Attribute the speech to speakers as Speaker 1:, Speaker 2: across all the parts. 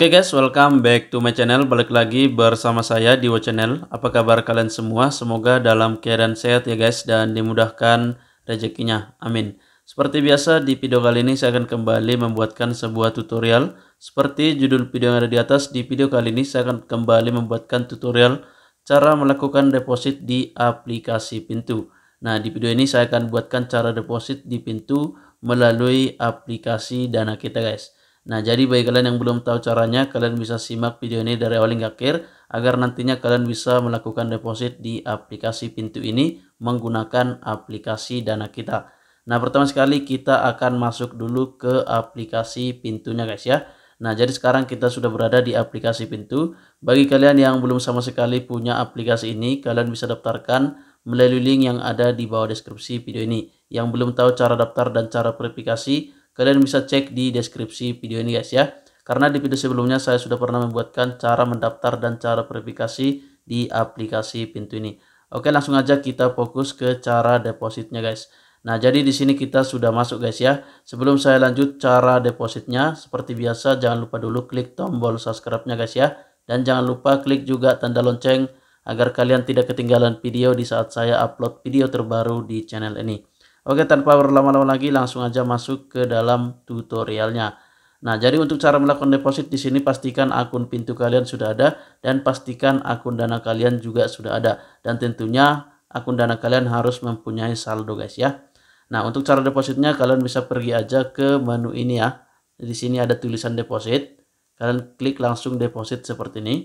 Speaker 1: Oke okay guys, welcome back to my channel. Balik lagi bersama saya di Channel. Apa kabar kalian semua? Semoga dalam keadaan sehat ya guys dan dimudahkan rezekinya. Amin. Seperti biasa di video kali ini saya akan kembali membuatkan sebuah tutorial. Seperti judul video yang ada di atas, di video kali ini saya akan kembali membuatkan tutorial cara melakukan deposit di aplikasi pintu. Nah, di video ini saya akan buatkan cara deposit di pintu melalui aplikasi Dana Kita guys. Nah, jadi bagi kalian yang belum tahu caranya, kalian bisa simak video ini dari awal hingga akhir agar nantinya kalian bisa melakukan deposit di aplikasi pintu ini menggunakan aplikasi Dana Kita. Nah, pertama sekali kita akan masuk dulu ke aplikasi pintunya guys ya. Nah, jadi sekarang kita sudah berada di aplikasi pintu. Bagi kalian yang belum sama sekali punya aplikasi ini, kalian bisa daftarkan melalui link yang ada di bawah deskripsi video ini. Yang belum tahu cara daftar dan cara verifikasi, Kalian bisa cek di deskripsi video ini guys ya. Karena di video sebelumnya saya sudah pernah membuatkan cara mendaftar dan cara verifikasi di aplikasi pintu ini. Oke langsung aja kita fokus ke cara depositnya guys. Nah jadi di sini kita sudah masuk guys ya. Sebelum saya lanjut cara depositnya seperti biasa jangan lupa dulu klik tombol subscribe-nya guys ya. Dan jangan lupa klik juga tanda lonceng agar kalian tidak ketinggalan video di saat saya upload video terbaru di channel ini. Oke, tanpa berlama-lama lagi langsung aja masuk ke dalam tutorialnya. Nah, jadi untuk cara melakukan deposit di sini pastikan akun pintu kalian sudah ada dan pastikan akun dana kalian juga sudah ada dan tentunya akun dana kalian harus mempunyai saldo guys ya. Nah, untuk cara depositnya kalian bisa pergi aja ke menu ini ya. Di sini ada tulisan deposit. Kalian klik langsung deposit seperti ini.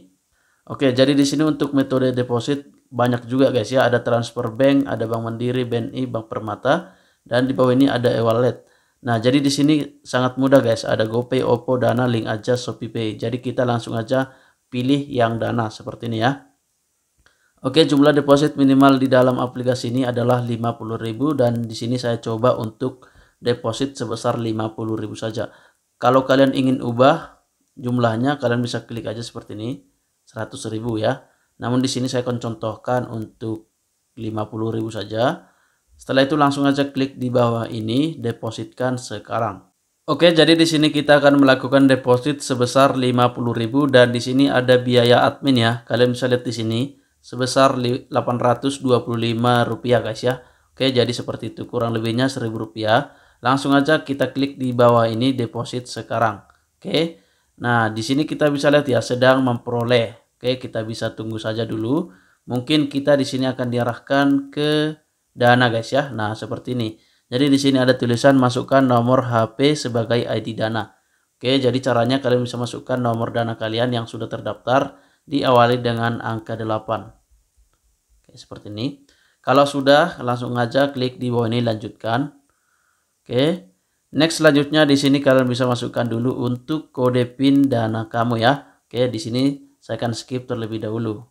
Speaker 1: Oke, jadi di sini untuk metode deposit banyak juga guys ya ada transfer bank ada bank mandiri BNI bank permata dan di bawah ini ada e-wallet nah jadi di sini sangat mudah guys ada GoPay Oppo Dana link aja ShopeePay jadi kita langsung aja pilih yang Dana seperti ini ya Oke jumlah deposit minimal di dalam aplikasi ini adalah 50.000 dan di sini saya coba untuk deposit sebesar 50.000 saja kalau kalian ingin ubah jumlahnya kalian bisa klik aja seperti ini 100.000 ya namun di sini saya akan contohkan untuk 50.000 saja. Setelah itu langsung aja klik di bawah ini depositkan sekarang. Oke, jadi di sini kita akan melakukan deposit sebesar 50.000 dan di sini ada biaya admin ya. Kalian bisa lihat di sini sebesar Rp825 guys ya. Oke, jadi seperti itu kurang lebihnya Rp1.000. Langsung aja kita klik di bawah ini deposit sekarang. Oke. Nah, di sini kita bisa lihat ya sedang memperoleh Oke, kita bisa tunggu saja dulu. Mungkin kita di sini akan diarahkan ke Dana guys ya. Nah, seperti ini. Jadi di sini ada tulisan masukkan nomor HP sebagai ID Dana. Oke, jadi caranya kalian bisa masukkan nomor Dana kalian yang sudah terdaftar diawali dengan angka 8. Oke, seperti ini. Kalau sudah, langsung aja klik di bawah ini lanjutkan. Oke. Next selanjutnya di sini kalian bisa masukkan dulu untuk kode PIN Dana kamu ya. Oke, di sini saya akan skip terlebih dahulu.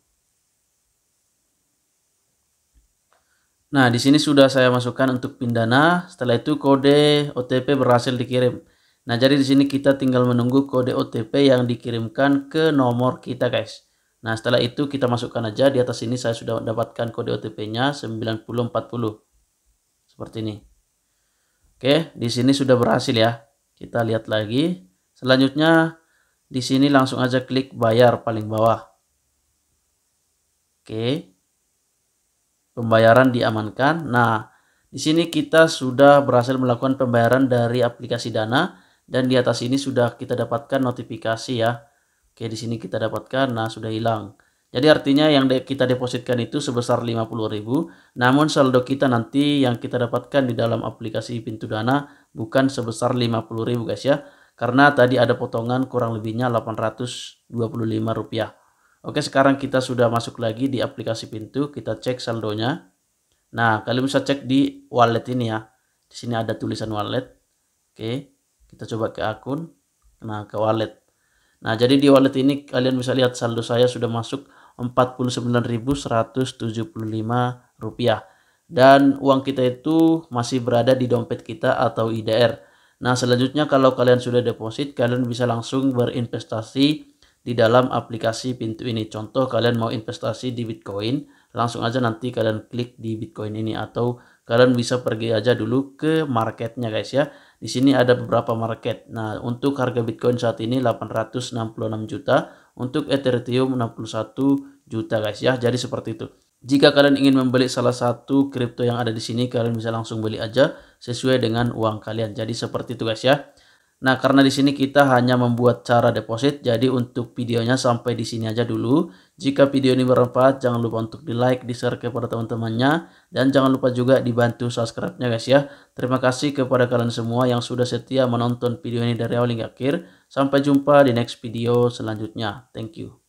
Speaker 1: Nah, di sini sudah saya masukkan untuk pin dana. Setelah itu kode OTP berhasil dikirim. Nah, jadi di sini kita tinggal menunggu kode OTP yang dikirimkan ke nomor kita, guys. Nah, setelah itu kita masukkan aja. Di atas ini. saya sudah dapatkan kode OTP-nya 9040. Seperti ini. Oke, di sini sudah berhasil ya. Kita lihat lagi. Selanjutnya di sini langsung aja klik bayar paling bawah. Oke. Pembayaran diamankan. Nah, di sini kita sudah berhasil melakukan pembayaran dari aplikasi Dana dan di atas ini sudah kita dapatkan notifikasi ya. Oke, di sini kita dapatkan. Nah, sudah hilang. Jadi artinya yang kita depositkan itu sebesar 50.000, namun saldo kita nanti yang kita dapatkan di dalam aplikasi Pintu Dana bukan sebesar 50.000 guys ya karena tadi ada potongan kurang lebihnya 825 rupiah Oke sekarang kita sudah masuk lagi di aplikasi pintu kita cek saldonya Nah kalian bisa cek di wallet ini ya di sini ada tulisan wallet Oke kita coba ke akun nah ke wallet Nah jadi di wallet ini kalian bisa lihat saldo saya sudah masuk 49.175 rupiah dan uang kita itu masih berada di dompet kita atau IDR Nah, selanjutnya kalau kalian sudah deposit, kalian bisa langsung berinvestasi di dalam aplikasi pintu ini. Contoh kalian mau investasi di Bitcoin, langsung aja nanti kalian klik di Bitcoin ini atau kalian bisa pergi aja dulu ke marketnya guys ya. Di sini ada beberapa market. Nah, untuk harga Bitcoin saat ini 866 juta, untuk Ethereum 61 juta guys ya. Jadi seperti itu. Jika kalian ingin membeli salah satu kripto yang ada di sini, kalian bisa langsung beli aja sesuai dengan uang kalian. Jadi seperti itu guys ya. Nah, karena di sini kita hanya membuat cara deposit, jadi untuk videonya sampai di sini aja dulu. Jika video ini bermanfaat, jangan lupa untuk di-like, di-share kepada teman-temannya, dan jangan lupa juga dibantu subscribe-nya guys ya. Terima kasih kepada kalian semua yang sudah setia menonton video ini dari awal hingga akhir. Sampai jumpa di next video selanjutnya. Thank you.